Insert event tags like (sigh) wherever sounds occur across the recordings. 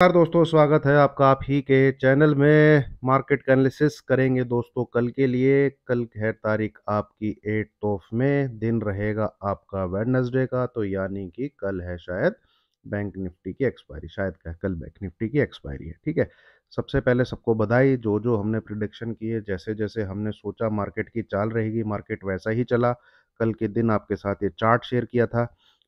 नमस्कार दोस्तों स्वागत है आपका आप ही के चैनल में मार्केट का एनालिसिस करेंगे दोस्तों कल के लिए कल है तारीख आपकी एट तोफ में दिन रहेगा आपका वेडनेसडे का तो यानी कि कल है शायद बैंक निफ्टी की एक्सपायरी शायद का कल बैंक निफ्टी की एक्सपायरी है ठीक है सबसे पहले सबको बधाई जो जो हमने प्रिडिक्शन किए जैसे जैसे हमने सोचा मार्केट की चाल रहेगी मार्केट वैसा ही चला कल के दिन आपके साथ ये चार्ट शेयर किया था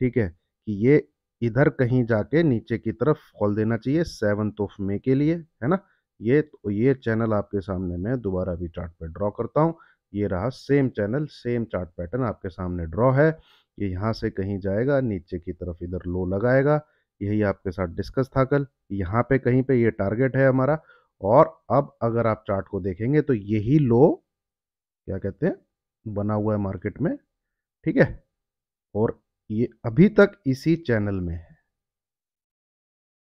ठीक है कि ये इधर कहीं जाके नीचे की तरफ खोल देना चाहिए सेवन्थ ऑफ मे के लिए है ना ये तो ये चैनल आपके सामने मैं दोबारा भी चार्ट पे ड्रॉ करता हूँ ये रहा same channel same chart pattern आपके सामने ड्रॉ है ये यहाँ से कहीं जाएगा नीचे की तरफ इधर लो लगाएगा यही आपके साथ डिस्कस था कल यहाँ पे कहीं पे ये टारगेट है हमारा और अब अगर आप चार्ट को देखेंगे तो यही लो क्या कहते हैं बना हुआ है मार्केट में ठीक है और ये अभी तक इसी चैनल में है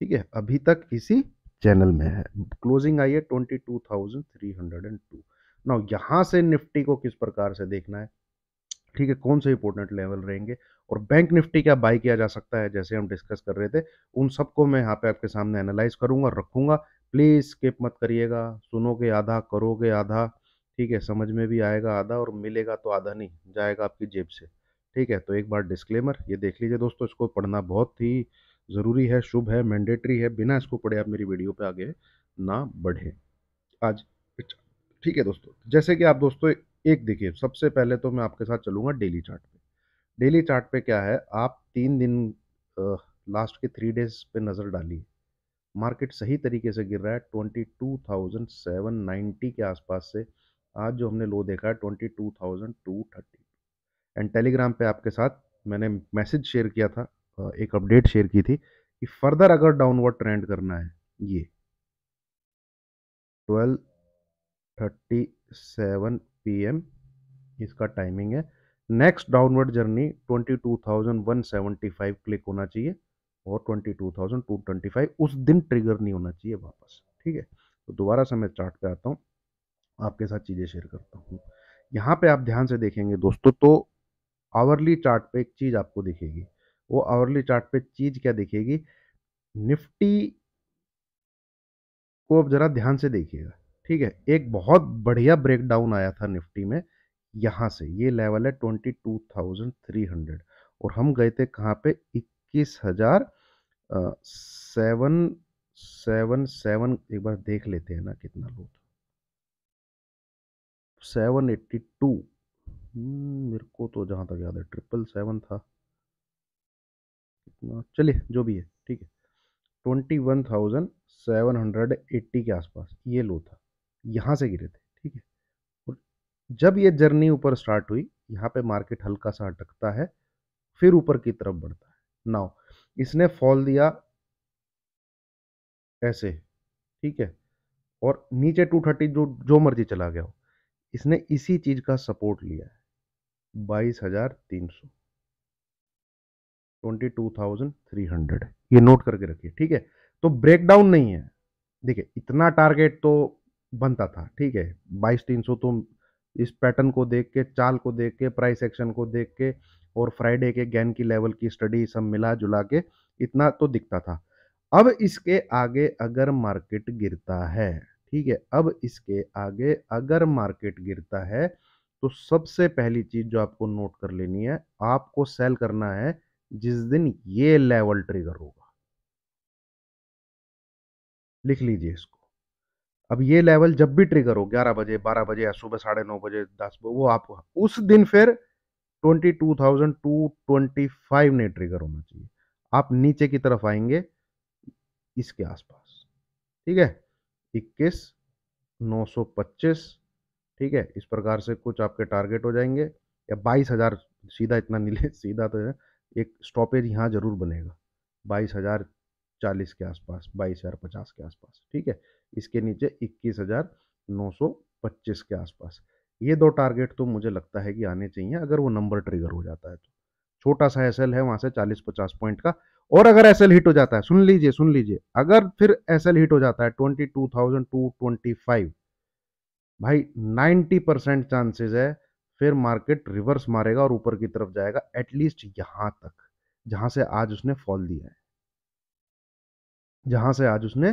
ठीक है अभी तक इसी चैनल में है क्लोजिंग आई है twenty two thousand three hundred and two now यहां से निफ्टी को किस प्रकार से देखना है ठीक है कौन से इंपोर्टेंट लेवल रहेंगे और बैंक निफ्टी क्या बाई किया जा सकता है जैसे हम डिस्कस कर रहे थे उन सबको मैं यहाँ पे आपके सामने एनालाइज करूंगा रखूंगा प्लीज़ स्किप मत करिएगा सुनोगे आधा करोगे आधा ठीक है समझ में भी आएगा आधा और मिलेगा तो आधा नहीं जाएगा आपकी जेब से ठीक है तो एक बार डिस्क्लेमर ये देख लीजिए दोस्तों इसको पढ़ना बहुत ही ज़रूरी है शुभ है मैंडेटरी है बिना इसको पढ़े आप मेरी वीडियो पे आगे ना बढ़े आज ठीक है दोस्तों जैसे कि आप दोस्तों एक देखिए सबसे पहले तो मैं आपके साथ चलूँगा डेली चार्ट पे डेली चार्ट पे क्या है आप तीन दिन आ, लास्ट के थ्री डेज पे नज़र डालिए मार्केट सही तरीके से गिर रहा है twenty two thousand seven ninety के आसपास से आज जो हमने लो देखा है twenty two thousand two thirty and Telegram पे आपके साथ मैंने मैसेज शेयर किया था एक अपडेट शेयर की थी कि फर्दर अगर डाउनवर्ड ट्रेंड करना है ये twelve thirty seven P M इसका टाइमिंग है next downward journey twenty two thousand one seventy five click होना चाहिए और twenty two thousand two twenty five उस दिन ट्रिगर नहीं होना चाहिए वापस ठीक है तो दोबारा से मैं चार्ट पे आता हूँ आपके साथ चीज़ें शेयर करता हूँ यहाँ पे आप ध्यान से देखेंगे दोस्तों तो आवरली चार्ट पे एक चीज़ आपको दिखेगी वो आवरली चार्ट पे चीज़ क्या दिखेगी निफ्टी को आप ज़रा ध्यान से देखिएगा ठीक है एक बहुत बढ़िया ब्रेकडाउन आया था निफ्टी में यहाँ से ये लेवल है twenty two thousand three hundred और हम गए थे कहाँ पे इक्कीस हजार सेवन सेवन सेवन एक बार देख लेते हैं ना कितना लो सेवन एट्टी टू हम्म, मेरे को तो जहाँ तक याद है ट्रिपल सेवन था कितना चलिए जो भी है ठीक है twenty one thousand seven hundred eighty के आसपास ये लो था यहाँ से गिरे थे ठीक है और जब ये जर्नी ऊपर स्टार्ट हुई यहाँ पे मार्केट हल्का सा अटकता है फिर ऊपर की तरफ बढ़ता है नाउ इसने फॉल दिया ऐसे ठीक है और नीचे टू थर्टी जो जो मर्जी चला गया हो इसने इसी चीज़ का सपोर्ट लिया है बाईस हजार तीन सौ twenty two thousand three hundred ये नोट करके रखिए ठीक है तो ब्रेकडाउन नहीं है देखिए इतना टारगेट तो बनता था ठीक है बाईस तीन सौ तो इस पैटर्न को देख के चाल को देख के प्राइस एक्शन को देख के और फ्राइडे के गैन की लेवल की स्टडी सब मिला जुला के इतना तो दिखता था अब इसके आगे अगर मार्केट गिरता है ठीक है अब इसके आगे अगर मार्केट गिरता है तो सबसे पहली चीज़ जो आपको नोट कर लेनी है आपको सेल करना है जिस दिन ये लेवल ट्रिगर होगा लिख लीजिए इसको अब ये लेवल जब भी ट्रिगर हो 11 बजे 12 बजे या सुबह साढ़े नौ बजे दस बजे वो आपको उस दिन फिर 22,225 नहीं ट्रिगर होना चाहिए आप नीचे की तरफ आएंगे इसके आसपास ठीक है इक्कीस नौ सौ पच्चीस ठीक है इस प्रकार से कुछ आपके टारगेट हो जाएंगे या बाईस हज़ार सीधा इतना नीले सीधा तो एक स्टॉपेज यहाँ ज़रूर बनेगा बाईस हज़ार चालीस के आसपास बाईस हज़ार पचास के आसपास ठीक है इसके नीचे इक्कीस हज़ार नौ सौ पच्चीस के आसपास ये दो टारगेट तो मुझे लगता है कि आने चाहिए अगर वो नंबर ट्रिगर हो जाता है तो छोटा सा एस है वहाँ से चालीस पचास पॉइंट का और अगर एस हिट हो जाता है सुन लीजिए सुन लीजिए अगर फिर एस हिट हो जाता है twenty two thousand two twenty five भाई 90 परसेंट चांसेज है फिर मार्केट रिवर्स मारेगा और ऊपर की तरफ जाएगा एटलीस्ट यहां तक जहां से आज उसने फॉल दिया है जहां से आज उसने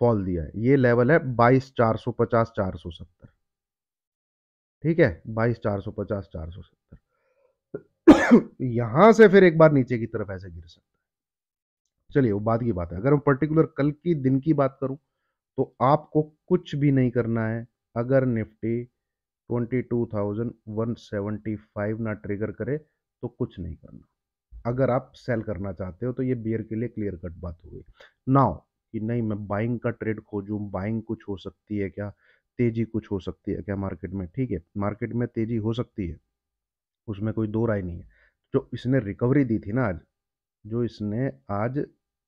फॉल दिया है ये लेवल है बाईस चार सौ पचास चार सौ सत्तर ठीक है बाईस चार सौ पचास चार सौ सत्तर (coughs) यहां से फिर एक बार नीचे की तरफ ऐसे गिर सकता है चलिए वो बाद की बात है अगर मैं पर्टिकुलर कल की दिन की बात करूं तो आपको कुछ भी नहीं करना है अगर निफ्टी 22,175 ना ट्रिगर करे तो कुछ नहीं करना अगर आप सेल करना चाहते हो तो ये बियर के लिए क्लियर कट बात हो गई नाउ कि नहीं मैं बाइंग का ट्रेड खोजूँ बाइंग कुछ हो सकती है क्या तेजी कुछ हो सकती है क्या मार्केट में ठीक है मार्केट में तेजी हो सकती है उसमें कोई दो राय नहीं है जो इसने रिकवरी दी थी ना आज जो इसने आज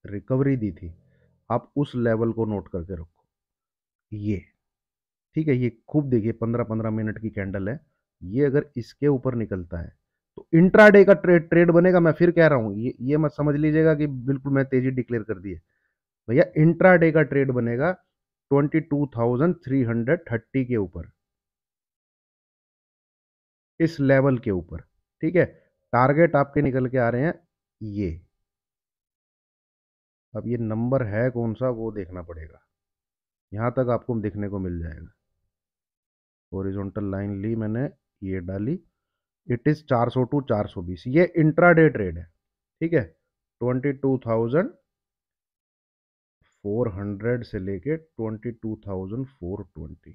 रिकवरी दी थी आप उस लेवल को नोट करके रखो ये ठीक है ये खूब देखिए पंद्रह पंद्रह मिनट की कैंडल है ये अगर इसके ऊपर निकलता है तो इंट्राडे का ट्रेड ट्रेड बनेगा मैं फिर कह रहा हूँ ये ये मत समझ लीजिएगा कि बिल्कुल मैं तेजी डिक्लेयर कर दी है भैया इंट्राडे का ट्रेड बनेगा twenty two thousand three hundred thirty के ऊपर इस लेवल के ऊपर ठीक है टारगेट आपके निकल के आ रहे हैं ये अब ये नंबर है कौन सा वो देखना पड़ेगा यहां तक आपको दिखने को मिल जाएगा हॉरिजॉन्टल लाइन ली मैंने ये डाली इट इज़ 400 टू बीस ये इंट्राडे ट्रेड है ठीक है 22,400 से लेके 22,420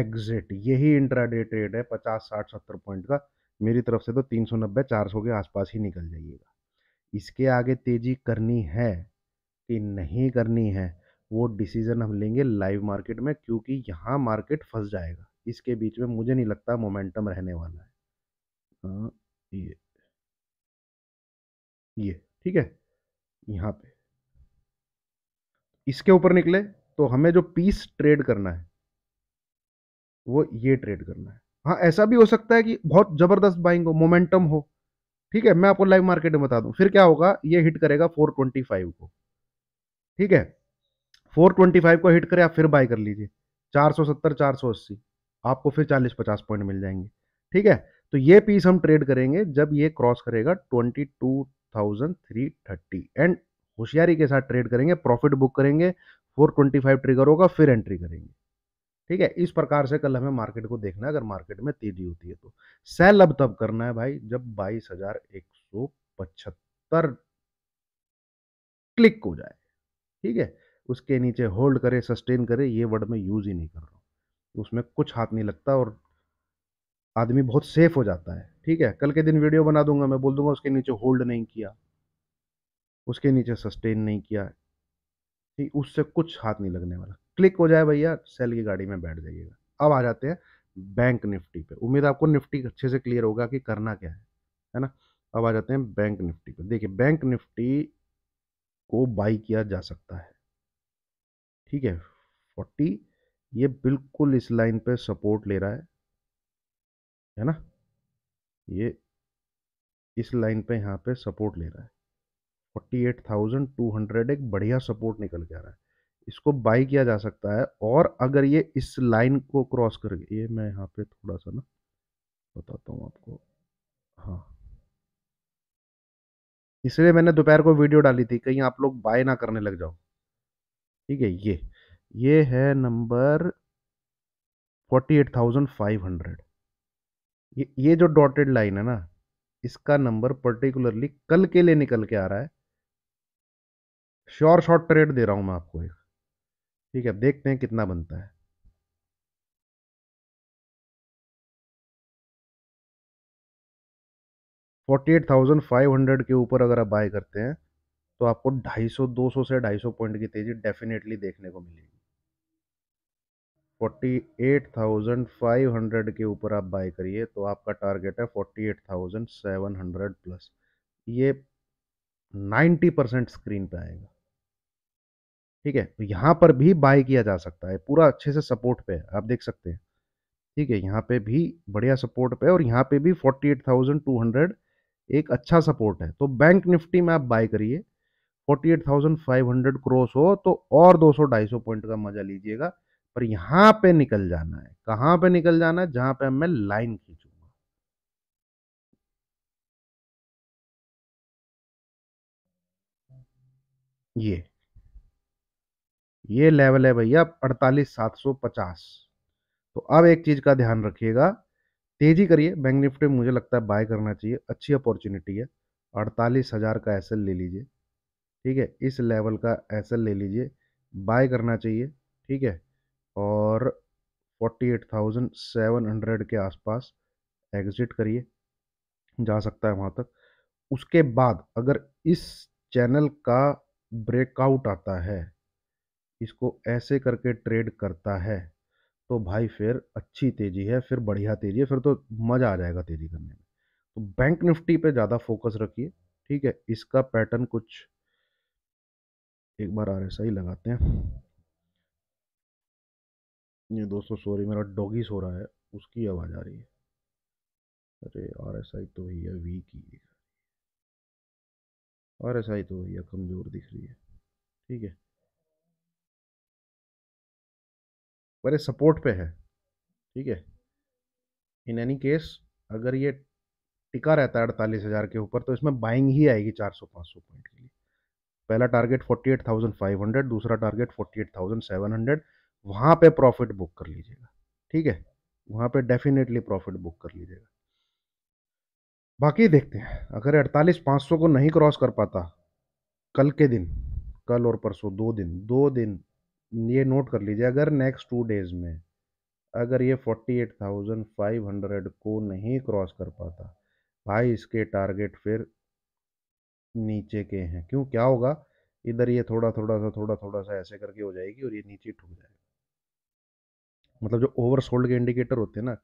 एग्जिट यही इंट्राडे ट्रेड है 50 60 70 पॉइंट का मेरी तरफ से तो 390 400 के आसपास ही निकल जाइएगा इसके आगे तेजी करनी है कि नहीं करनी है वो डिसीज़न हम लेंगे लाइव मार्केट में क्योंकि यहाँ मार्केट फंस जाएगा इसके बीच में मुझे नहीं लगता मोमेंटम रहने वाला है हाँ, ये ये ठीक है यहाँ पे इसके ऊपर निकले तो हमें जो पीस ट्रेड करना है वो ये ट्रेड करना है हाँ ऐसा भी हो सकता है कि बहुत ज़बरदस्त बाइंग हो मोमेंटम हो ठीक है मैं आपको लाइव मार्केट में बता दूं फिर क्या होगा ये हिट करेगा 425 को ठीक है 425 को हिट करे आप फिर बाय कर लीजिए 470 480 आपको फिर चालीस पचास पॉइंट मिल जाएंगे ठीक है तो ये पीस हम ट्रेड करेंगे जब ये क्रॉस करेगा twenty two thousand three thirty and होशियारी के साथ ट्रेड करेंगे प्रॉफिट बुक करेंगे फोर ट्वेंटी फाइव ट्रिगर होगा फिर एंट्री करेंगे ठीक है इस प्रकार से कल हमें मार्केट को देखना है अगर मार्केट में तेजी होती है तो सेल अब तब करना है भाई जब बाईस हजार एक सौ पचहत्तर क्लिक हो जाए ठीक है उसके नीचे होल्ड करे सस्टेन करे ये वर्ड में यूज ही नहीं कर रहा तो उसमें कुछ हाथ नहीं लगता और आदमी बहुत सेफ हो जाता है ठीक है कल के दिन वीडियो बना दूंगा मैं बोल दूंगा उसके नीचे होल्ड नहीं किया उसके नीचे सस्टेन नहीं किया ठीक उससे कुछ हाथ नहीं लगने वाला क्लिक हो जाए भैया सेल की गाड़ी में बैठ जाइएगा अब आ जाते हैं बैंक निफ्टी पे उम्मीद आपको निफ्टी अच्छे से क्लियर होगा कि करना क्या है है ना अब आ जाते हैं बैंक निफ्टी पे देखिए बैंक निफ्टी को बाई किया जा सकता है ठीक है फोर्टी ये बिल्कुल इस लाइन पे सपोर्ट ले रहा है है ना ये इस लाइन पे यहाँ पे सपोर्ट ले रहा है 48,200 एक बढ़िया सपोर्ट निकल के आ रहा है इसको बाई किया जा सकता है और अगर ये इस लाइन को क्रॉस करके ये मैं यहाँ पे थोड़ा सा ना बताता हूँ आपको हाँ इसलिए मैंने दोपहर को वीडियो डाली थी कहीं आप लोग बाय ना करने लग जाओ ठीक है ये ये है number forty eight thousand five hundred ये ये जो डॉटेड लाइन है ना इसका नंबर पर्टिकुलरली कल के लिए निकल के आ रहा है श्योर शॉर्ट ट्रेड दे रहा हूं मैं आपको एक ठीक है देखते हैं कितना बनता है forty eight thousand five hundred के ऊपर अगर आप बाय करते हैं तो आपको ढाई सौ दो सौ से ढाई सौ पॉइंट की तेज़ी डेफिनेटली देखने को मिलेगी forty eight thousand five hundred के ऊपर आप बाय करिए तो आपका टारगेट है forty eight thousand seven hundred plus ये नाइन्टी परसेंट स्क्रीन पे आएगा ठीक है तो यहाँ पर भी बाय किया जा सकता है पूरा अच्छे से सपोर्ट पे है आप देख सकते हैं ठीक है यहाँ पे भी बढ़िया सपोर्ट पे और यहाँ पे भी 48,200 एक अच्छा सपोर्ट है तो बैंक निफ्टी में आप बाय करिए 48,500 क्रॉस हो तो और 200-250 पॉइंट का मजा लीजिएगा और यहां पे निकल जाना है कहां पे निकल जाना है जहां पे मैं लाइन खींचूंगा ये ये लेवल है भैया अड़तालीस सात सौ पचास तो अब एक चीज़ का ध्यान रखिएगा तेजी करिए बैंक निफ्टी मुझे लगता है बाय करना चाहिए अच्छी अपॉर्चुनिटी है अड़तालीस हज़ार का एसएल ले लीजिए ठीक है इस लेवल का एस ले लीजिए बाय करना चाहिए ठीक है और 48,700 के आसपास एग्जिट करिए जा सकता है वहाँ तक उसके बाद अगर इस चैनल का ब्रेकआउट आता है इसको ऐसे करके ट्रेड करता है तो भाई फिर अच्छी तेज़ी है फिर बढ़िया तेज़ी है फिर तो मज़ा आ जाएगा तेज़ी करने में तो बैंक निफ्टी पे ज़्यादा फोकस रखिए ठीक है इसका पैटर्न कुछ एक बार आर लगाते हैं ये दोस्तों सॉरी मेरा डॉगी सो रहा है उसकी आवाज़ आ रही है अरे आर एस आई तो भैया वीक ही दिख रही है आर एस आई तो भैया कमज़ोर दिख रही है ठीक है पर सपोर्ट पे है ठीक है इन एनी केस अगर ये टिका रहता है अड़तालीस हज़ार के ऊपर तो इसमें बाइंग ही आएगी चार सौ पाँच सौ पॉइंट के लिए पहला target forty eight thousand five hundred दूसरा target forty eight thousand seven hundred वहाँ पे प्रॉफिट बुक कर लीजिएगा ठीक है वहाँ पे डेफिनेटली प्रॉफिट बुक कर लीजिएगा बाकी देखते हैं अगर अड़तालीस पाँच सौ को नहीं क्रॉस कर पाता कल के दिन कल और परसों दो दिन दो दिन ये नोट कर लीजिए अगर नेक्स्ट टू डेज में अगर ये forty eight thousand five hundred को नहीं क्रॉस कर पाता भाई इसके टारगेट फिर नीचे के हैं क्यों क्या होगा इधर ये थोड़ा थोड़ा सा थोड़ा थोड़ा सा ऐसे करके हो जाएगी और ये नीचे ठुक जाएगा मतलब जो ओवर सोल्ड के इंडिकेटर होते हैं ना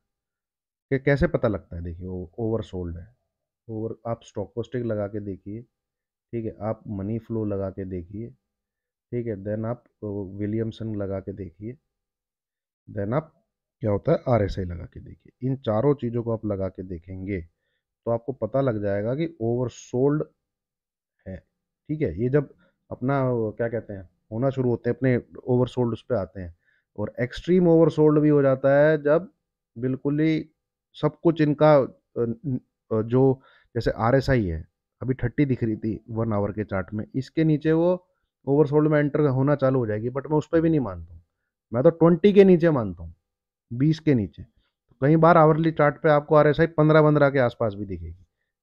कि कैसे पता लगता है देखिए ओवर सोल्ड है ओवर आप स्टॉक पोस्टिक लगा के देखिए ठीक है आप मनी फ्लो लगा के देखिए ठीक है देन आप विलियमसन लगा के देखिए देन आप क्या होता है आर लगा के देखिए इन चारों चीज़ों को आप लगा के देखेंगे तो आपको पता लग जाएगा कि ओवर सोल्ड है ठीक है ये जब अपना क्या कहते हैं होना शुरू होते हैं अपने ओवर सोल्ड उस पर आते हैं और एक्सट्रीम ओवरसोल्ड भी हो जाता है जब बिल्कुल ही सब कुछ इनका जो जैसे आर एस आई है अभी थर्टी दिख रही थी वन आवर के चार्ट में इसके नीचे वो ओवरसोल्ड में एंटर होना चालू हो जाएगी बट मैं उस पर भी नहीं मानता हूँ मैं तो ट्वेंटी के नीचे मानता हूँ बीस के नीचे तो कई बार आवरली चार्ट पे आपको आर एस आई पंद्रह पंद्रह के आसपास भी दिखेगी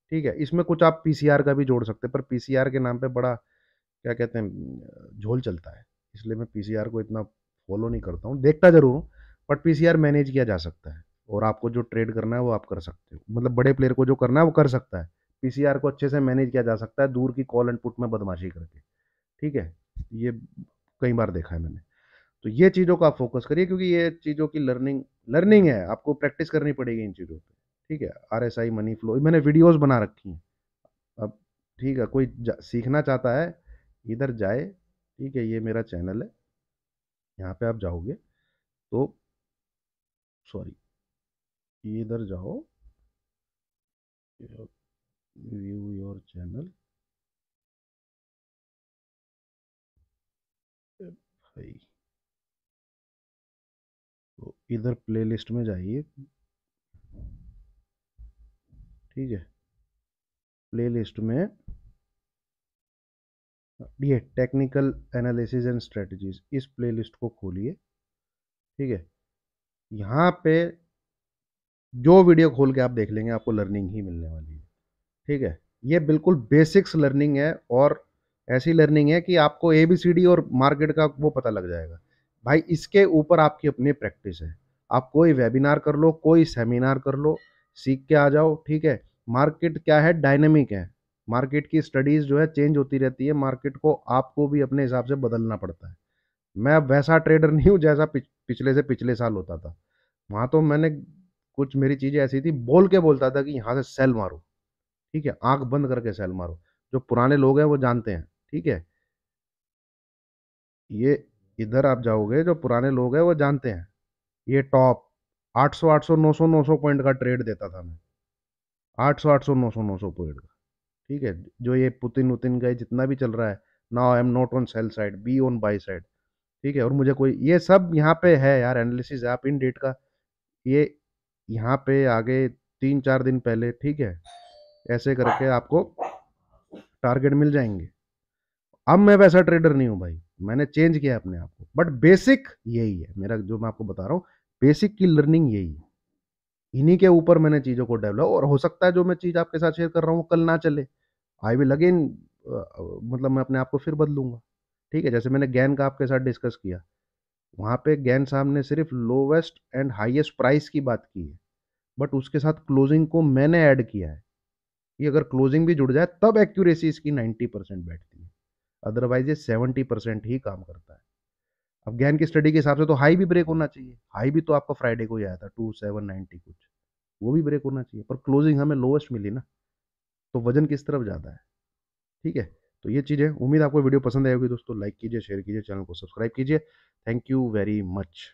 ठीक है इसमें कुछ आप पी सी आर का भी जोड़ सकते हैं पर पी सी आर के नाम पर बड़ा क्या कहते हैं झोल चलता है इसलिए मैं पी सी आर को इतना फॉलो नहीं करता हूँ देखता जरूर हूँ बट पी मैनेज किया जा सकता है और आपको जो ट्रेड करना है वो आप कर सकते हो मतलब बड़े प्लेयर को जो करना है वो कर सकता है पी को अच्छे से मैनेज किया जा सकता है दूर की कॉल एंड पुट में बदमाशी करके ठीक है ये कई बार देखा है मैंने तो ये चीज़ों का आप फोकस करिए क्योंकि ये चीज़ों की लर्निंग लर्निंग है आपको प्रैक्टिस करनी पड़ेगी इन चीज़ों पर ठीक है R S I money flow मैंने वीडियोज़ बना रखी हैं अब ठीक है कोई सीखना चाहता है इधर जाए ठीक है ये मेरा चैनल है यहाँ पे आप जाओगे तो सॉरी इधर जाओ व्यू योर चैनल भाई तो इधर प्लेलिस्ट में जाइए ठीक है प्लेलिस्ट में ये टेक्निकल एनालिसिस एंड स्ट्रेटजीज इस प्लेलिस्ट को खोलिए ठीक है यहाँ पे जो वीडियो खोल के आप देख लेंगे आपको लर्निंग ही मिलने वाली है ठीक है ये बिल्कुल बेसिक्स लर्निंग है और ऐसी लर्निंग है कि आपको ए बी सी डी और मार्केट का वो पता लग जाएगा भाई इसके ऊपर आपकी अपनी प्रैक्टिस है आप कोई वेबिनार कर लो कोई सेमिनार कर लो सीख के आ जाओ ठीक है मार्केट क्या है डायनेमिक है मार्केट की स्टडीज़ जो है चेंज होती रहती है मार्केट को आपको भी अपने हिसाब से बदलना पड़ता है मैं अब वैसा ट्रेडर नहीं हूँ जैसा पिछ, पिछले से पिछले साल होता था वहाँ तो मैंने कुछ मेरी चीज़ें ऐसी थी बोल के बोलता था कि यहाँ से सेल मारो ठीक है आंख बंद करके सेल मारो जो पुराने लोग हैं वो जानते हैं ठीक है ये इधर आप जाओगे जो पुराने लोग हैं वो जानते हैं ये टॉप 800 800 900 900 पॉइंट का ट्रेड देता था मैं 800 800 900 900 पॉइंट का ठीक है जो ये पुतिन उतिन गए जितना भी चल रहा है now I am not on sell side be on buy side ठीक है और मुझे कोई ये सब यहाँ पे है यार एनालिसिस आप इन डेट का ये यहाँ पे आगे तीन चार दिन पहले ठीक है ऐसे करके आपको टारगेट मिल जाएंगे अब मैं वैसा ट्रेडर नहीं हूँ भाई मैंने चेंज किया अपने आप को बट बेसिक यही है मेरा जो मैं आपको बता रहा हूँ बेसिक की लर्निंग यही है इन्हीं के ऊपर मैंने चीज़ों को डेवलप और हो सकता है जो मैं चीज़ आपके साथ शेयर कर रहा हूँ कल ना चले आई विल अगेन मतलब मैं अपने आप को फिर बदलूंगा ठीक है जैसे मैंने गैन का आपके साथ डिस्कस किया वहाँ पे गैन साहब ने सिर्फ लोवेस्ट एंड हाईएस्ट प्राइस की बात की है बट उसके साथ क्लोजिंग को मैंने ऐड किया है कि अगर क्लोजिंग भी जुड़ जाए तब एक्यूरेसी इसकी नाइन्टी परसेंट बैठती है अदरवाइज ये सेवेंटी परसेंट ही काम करता है अब गैन की स्टडी के हिसाब से तो हाई भी ब्रेक होना चाहिए हाई भी तो आपका फ्राइडे को ही आया था टू सेवन नाइन्टी कुछ वो भी ब्रेक होना चाहिए पर क्लोजिंग हमें लोवेस्ट मिली ना तो वजन किस तरफ जाता है ठीक है तो ये चीज़ें उम्मीद आपको वीडियो पसंद आएगी होगी दोस्तों लाइक कीजिए शेयर कीजिए चैनल को सब्सक्राइब कीजिए थैंक यू वेरी मच